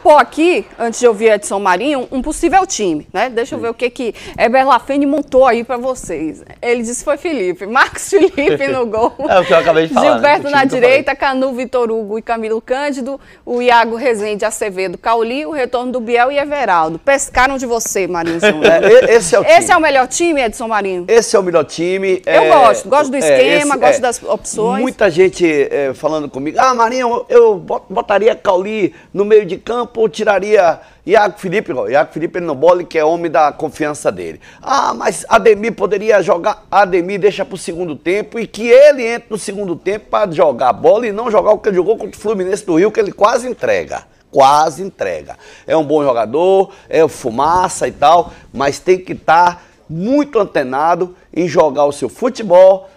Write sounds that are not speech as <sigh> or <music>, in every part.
propor aqui, antes de ouvir Edson Marinho, um possível time, né? Deixa eu ver o que que Eber Lafene montou aí para vocês. Ele disse que foi Felipe, <laughs> Marcos Felipe no gol. é o que eu acabei de falar. Né, Gilberto né? na direita, Canu, Vitor Hugo e Camilo Cândido, o Iago Rezende, Acevedo, Cauli, o retorno do Biel e Everaldo. Pescaram de você, Marinho. <laughs> É esse é o time. Esse é o melhor time, Edson Marinho? Esse é o melhor time. Eu é... gosto, gosto do é, esquema, esse, gosto é, das opções. Muita gente falando comigo, ah, Marinho, eu botaria Cauli no meio de campo, tiraria Iago Felipe. Iago Felipe ele não bola que é homem da confiança dele. Ah, mas Ademir poderia jogar. Ademir deixa pro segundo tempo e que ele entre no segundo tempo para jogar bola e não jogar o que ele jogou contra o Fluminense do Rio, que ele quase entrega quase entrega. É um bom jogador, é fumaça e tal, mas tem que estar tá muito antenado em jogar o seu futebol,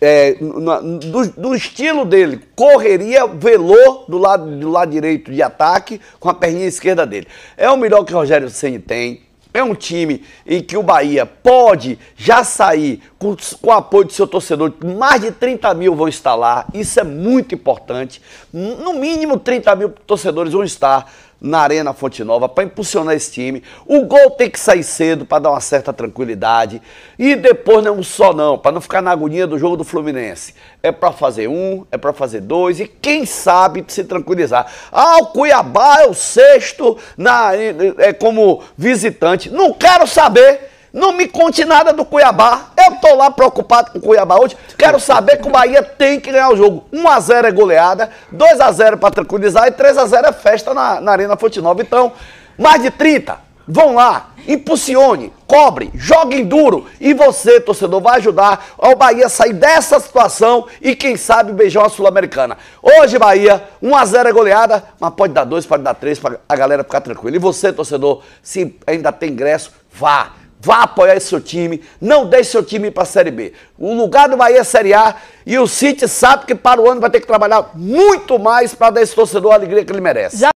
é, do, do, estilo dele, correria, velou do lado, do lado direito de ataque com a perninha esquerda dele. É o melhor que o Rogério Senni tem. É um time em que o Bahia pode já sair com, com, o apoio do seu torcedor. Mais de 30 mil vão estar lá. Isso é muito importante. No mínimo 30 mil torcedores vão estar na Arena Fonte Nova para impulsionar esse time. O gol tem que sair cedo para dar uma certa tranquilidade. E depois não é um só não, para não ficar na agonia do jogo do Fluminense. É para fazer um, é para fazer dois e quem sabe se tranquilizar. Ah, o Cuiabá é o sexto na, é, é como visitante. Não quero saber não me conte nada do Cuiabá. Eu tô lá preocupado com o Cuiabá hoje. Quero saber que o Bahia tem que ganhar o jogo. 1x0 é goleada, 2x0 é para tranquilizar e 3x0 é festa na, na Arena Fonte Nova. Então, mais de 30, vão lá, impulsione, cobre, joguem duro. E você, torcedor, vai ajudar o Bahia a sair dessa situação e, quem sabe, beijar a Sul-Americana. Hoje, Bahia, 1x0 é goleada, mas pode dar 2, pode dar 3 para a galera ficar tranquila. E você, torcedor, se ainda tem ingresso, vá Vá apoiar esse seu time, não deixe seu time ir para a Série B. O lugar do Bahia é Série A e o City sabe que para o ano vai ter que trabalhar muito mais para dar esse torcedor a alegria que ele merece. Já